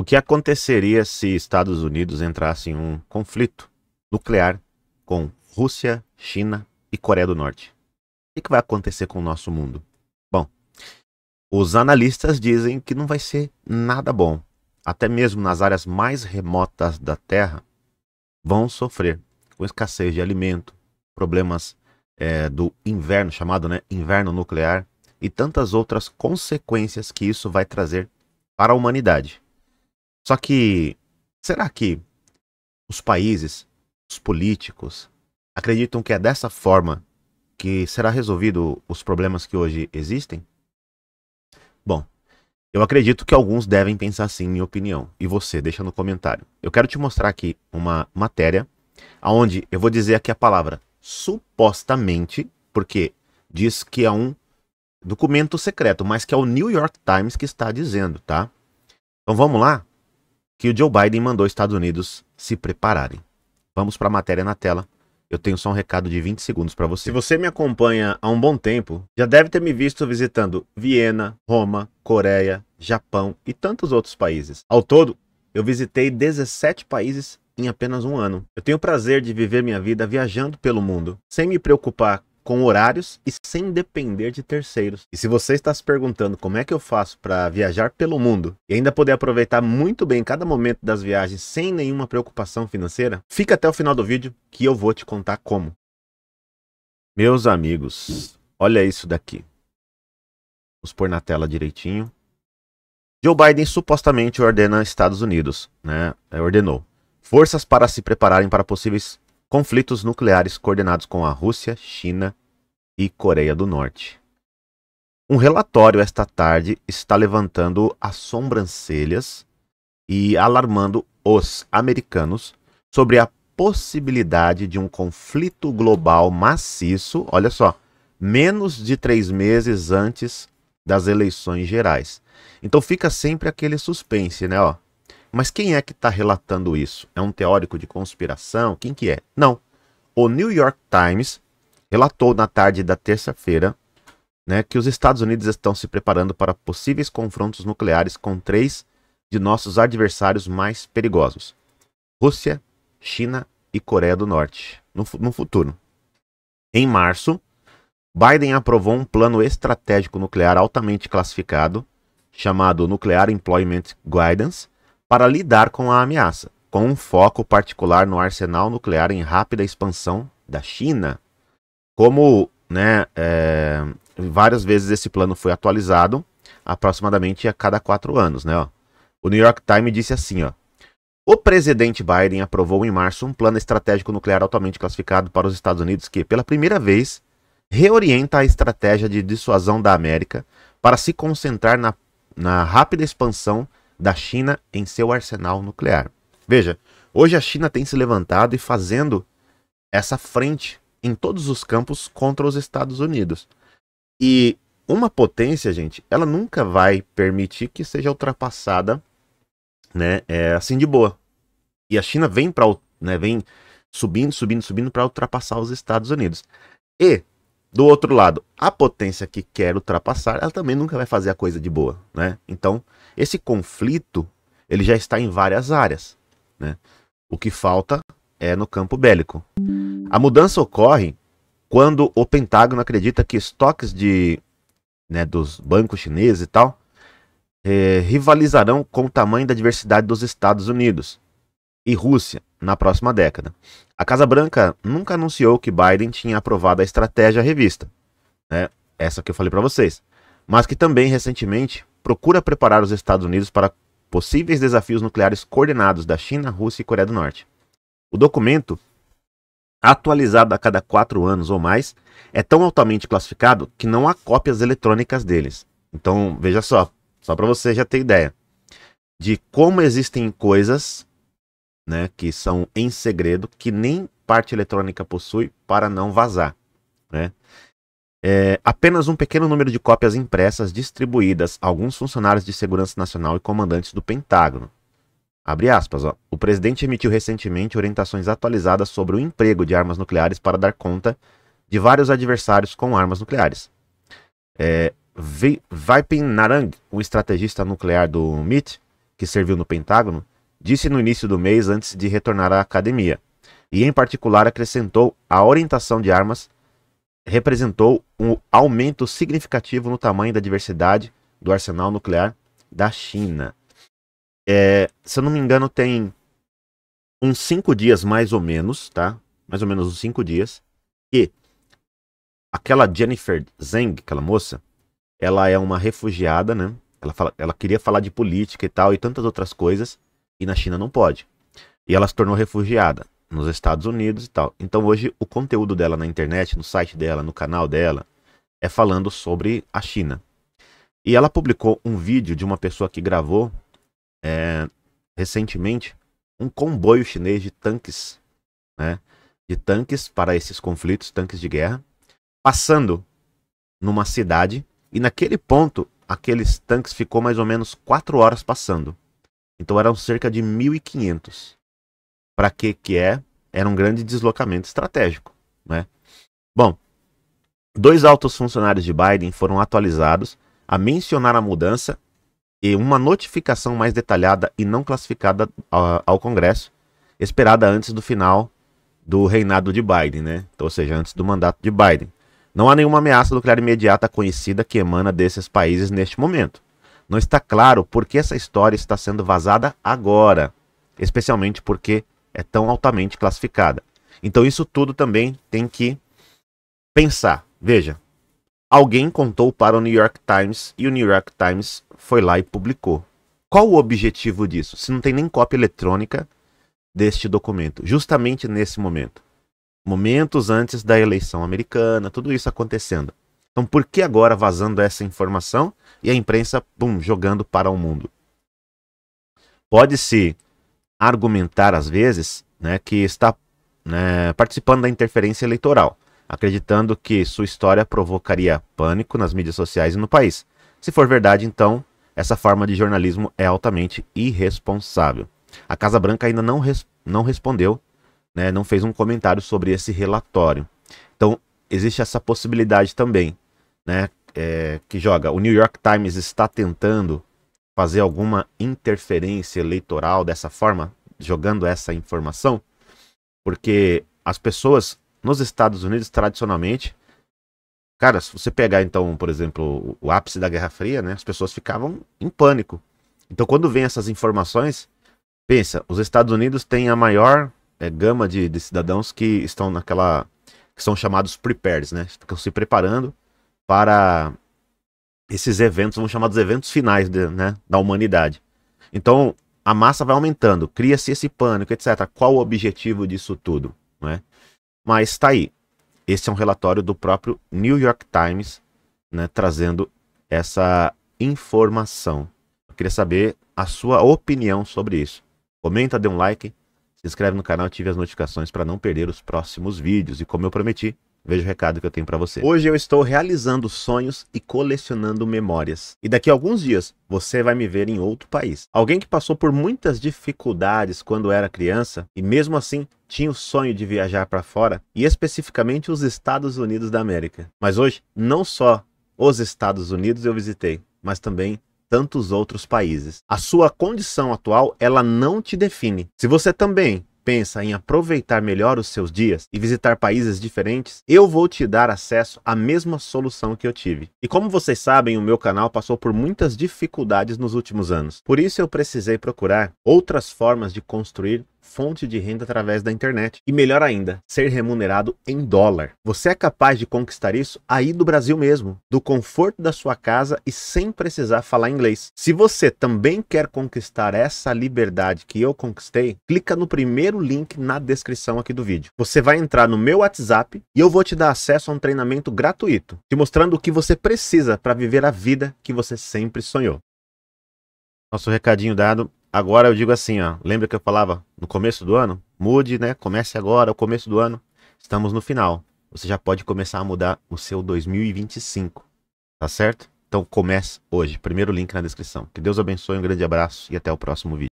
O que aconteceria se Estados Unidos entrasse em um conflito nuclear com Rússia, China e Coreia do Norte? O que vai acontecer com o nosso mundo? Bom, os analistas dizem que não vai ser nada bom. Até mesmo nas áreas mais remotas da Terra vão sofrer com escassez de alimento, problemas é, do inverno, chamado né, inverno nuclear, e tantas outras consequências que isso vai trazer para a humanidade. Só que será que os países, os políticos, acreditam que é dessa forma que será resolvido os problemas que hoje existem? Bom, eu acredito que alguns devem pensar assim, minha opinião. E você, deixa no comentário. Eu quero te mostrar aqui uma matéria aonde eu vou dizer aqui a palavra supostamente, porque diz que é um documento secreto, mas que é o New York Times que está dizendo, tá? Então vamos lá? que o Joe Biden mandou os Estados Unidos se prepararem. Vamos para a matéria na tela. Eu tenho só um recado de 20 segundos para você. Se você me acompanha há um bom tempo, já deve ter me visto visitando Viena, Roma, Coreia, Japão e tantos outros países. Ao todo, eu visitei 17 países em apenas um ano. Eu tenho o prazer de viver minha vida viajando pelo mundo, sem me preocupar com horários e sem depender de terceiros. E se você está se perguntando como é que eu faço para viajar pelo mundo e ainda poder aproveitar muito bem cada momento das viagens sem nenhuma preocupação financeira, fica até o final do vídeo que eu vou te contar como. Meus amigos, olha isso daqui. Vamos pôr na tela direitinho. Joe Biden supostamente ordena Estados Unidos, né? É, ordenou forças para se prepararem para possíveis conflitos nucleares coordenados com a Rússia, China e Coreia do Norte. Um relatório esta tarde está levantando as sobrancelhas e alarmando os americanos sobre a possibilidade de um conflito global maciço, olha só, menos de três meses antes das eleições gerais. Então fica sempre aquele suspense, né? Ó, mas quem é que está relatando isso? É um teórico de conspiração? Quem que é? Não. O New York Times relatou na tarde da terça-feira né, que os Estados Unidos estão se preparando para possíveis confrontos nucleares com três de nossos adversários mais perigosos: Rússia, China e Coreia do Norte, no, no futuro. Em março, Biden aprovou um plano estratégico nuclear altamente classificado, chamado Nuclear Employment Guidance, para lidar com a ameaça, com um foco particular no arsenal nuclear em rápida expansão da China. Como né, é, várias vezes esse plano foi atualizado, aproximadamente a cada quatro anos. Né, ó. O New York Times disse assim: ó, o presidente Biden aprovou em março um plano estratégico nuclear altamente classificado para os Estados Unidos que, pela primeira vez, reorienta a estratégia de dissuasão da América para se concentrar na, na rápida expansão da China em seu arsenal nuclear. Veja, hoje a China tem se levantado e fazendo essa frente em todos os campos contra os Estados Unidos. E uma potência, gente, ela nunca vai permitir que seja ultrapassada, né, é, assim de boa. E a China vem para, né, vem subindo, subindo, subindo para ultrapassar os Estados Unidos. E do outro lado, a potência que quer ultrapassar, ela também nunca vai fazer a coisa de boa, né? Então, esse conflito, ele já está em várias áreas, né? O que falta é no campo bélico. A mudança ocorre quando o Pentágono acredita que estoques de, né, dos bancos chineses e tal eh, rivalizarão com o tamanho da diversidade dos Estados Unidos e Rússia, na próxima década. A Casa Branca nunca anunciou que Biden tinha aprovado a estratégia revista, né? essa que eu falei para vocês, mas que também recentemente procura preparar os Estados Unidos para possíveis desafios nucleares coordenados da China, Rússia e Coreia do Norte. O documento, atualizado a cada quatro anos ou mais, é tão altamente classificado que não há cópias eletrônicas deles. Então, veja só, só para você já ter ideia de como existem coisas né, que são em segredo, que nem parte eletrônica possui, para não vazar. Né? É, apenas um pequeno número de cópias impressas distribuídas a alguns funcionários de segurança nacional e comandantes do Pentágono. Abre aspas, ó. O presidente emitiu recentemente orientações atualizadas sobre o emprego de armas nucleares para dar conta de vários adversários com armas nucleares. É, Vipin Narang, um estrategista nuclear do MIT, que serviu no Pentágono, disse no início do mês antes de retornar à academia. E, em particular, acrescentou a orientação de armas representou um aumento significativo no tamanho da diversidade do arsenal nuclear da China. É, se eu não me engano, tem uns cinco dias mais ou menos, tá? Mais ou menos uns cinco dias, que aquela Jennifer Zeng, aquela moça, ela é uma refugiada, né? Ela, fala, ela queria falar de política e tal e tantas outras coisas e na China não pode. E ela se tornou refugiada nos Estados Unidos e tal. Então hoje o conteúdo dela na internet, no site dela, no canal dela, é falando sobre a China. E ela publicou um vídeo de uma pessoa que gravou é, recentemente um comboio chinês de tanques, né? De tanques para esses conflitos, tanques de guerra, passando numa cidade. E naquele ponto, aqueles tanques ficou mais ou menos quatro horas passando. Então eram cerca de 1.500. Para que que é? Era um grande deslocamento estratégico, né? Bom, dois altos funcionários de Biden foram atualizados a mencionar a mudança e uma notificação mais detalhada e não classificada ao Congresso, esperada antes do final do reinado de Biden, né? Então, ou seja, antes do mandato de Biden. Não há nenhuma ameaça nuclear imediata conhecida que emana desses países neste momento. Não está claro por que essa história está sendo vazada agora, especialmente porque é tão altamente classificada. Então isso tudo também tem que pensar. Veja, alguém contou para o New York Times e o New York Times foi lá e publicou. Qual o objetivo disso? Se não tem nem cópia eletrônica deste documento, justamente nesse momento. Momentos antes da eleição americana, tudo isso acontecendo. Então, por que agora vazando essa informação e a imprensa, pum, jogando para o mundo. Pode-se argumentar, às vezes, né, que está né, participando da interferência eleitoral, acreditando que sua história provocaria pânico nas mídias sociais e no país. Se for verdade, então, essa forma de jornalismo é altamente irresponsável. A Casa Branca ainda não, res não respondeu, né, não fez um comentário sobre esse relatório. Então, existe essa possibilidade também, né, é, que joga. O New York Times está tentando fazer alguma interferência eleitoral dessa forma, jogando essa informação, porque as pessoas nos Estados Unidos tradicionalmente Cara, se você pegar então, por exemplo, o ápice da Guerra Fria, né, as pessoas ficavam em pânico. Então, quando vem essas informações, pensa, os Estados Unidos têm a maior é, gama de, de, cidadãos que estão naquela que são chamados prepares, né? Ficam se preparando para esses eventos, vamos chamar dos eventos finais de, né, da humanidade. Então, a massa vai aumentando, cria-se esse pânico, etc. Qual o objetivo disso tudo? Né? Mas está aí. Esse é um relatório do próprio New York Times, né, trazendo essa informação. Eu queria saber a sua opinião sobre isso. Comenta, dê um like, se inscreve no canal, ative as notificações para não perder os próximos vídeos. E como eu prometi, Veja o recado que eu tenho para você. Hoje eu estou realizando sonhos e colecionando memórias. E daqui a alguns dias você vai me ver em outro país. Alguém que passou por muitas dificuldades quando era criança e mesmo assim tinha o sonho de viajar para fora, e especificamente os Estados Unidos da América. Mas hoje não só os Estados Unidos eu visitei, mas também tantos outros países. A sua condição atual, ela não te define. Se você também pensa em aproveitar melhor os seus dias e visitar países diferentes, eu vou te dar acesso à mesma solução que eu tive. E como vocês sabem, o meu canal passou por muitas dificuldades nos últimos anos. Por isso eu precisei procurar outras formas de construir fonte de renda através da internet. E melhor ainda, ser remunerado em dólar. Você é capaz de conquistar isso aí do Brasil mesmo, do conforto da sua casa e sem precisar falar inglês. Se você também quer conquistar essa liberdade que eu conquistei, clica no primeiro link na descrição aqui do vídeo. Você vai entrar no meu WhatsApp e eu vou te dar acesso a um treinamento gratuito, te mostrando o que você precisa para viver a vida que você sempre sonhou. Nosso recadinho dado, agora eu digo assim, ó, lembra que eu falava no começo do ano? Mude, né? Comece agora, o começo do ano. Estamos no final. Você já pode começar a mudar o seu 2025, tá certo? Então comece hoje. Primeiro link na descrição. Que Deus abençoe, um grande abraço e até o próximo vídeo.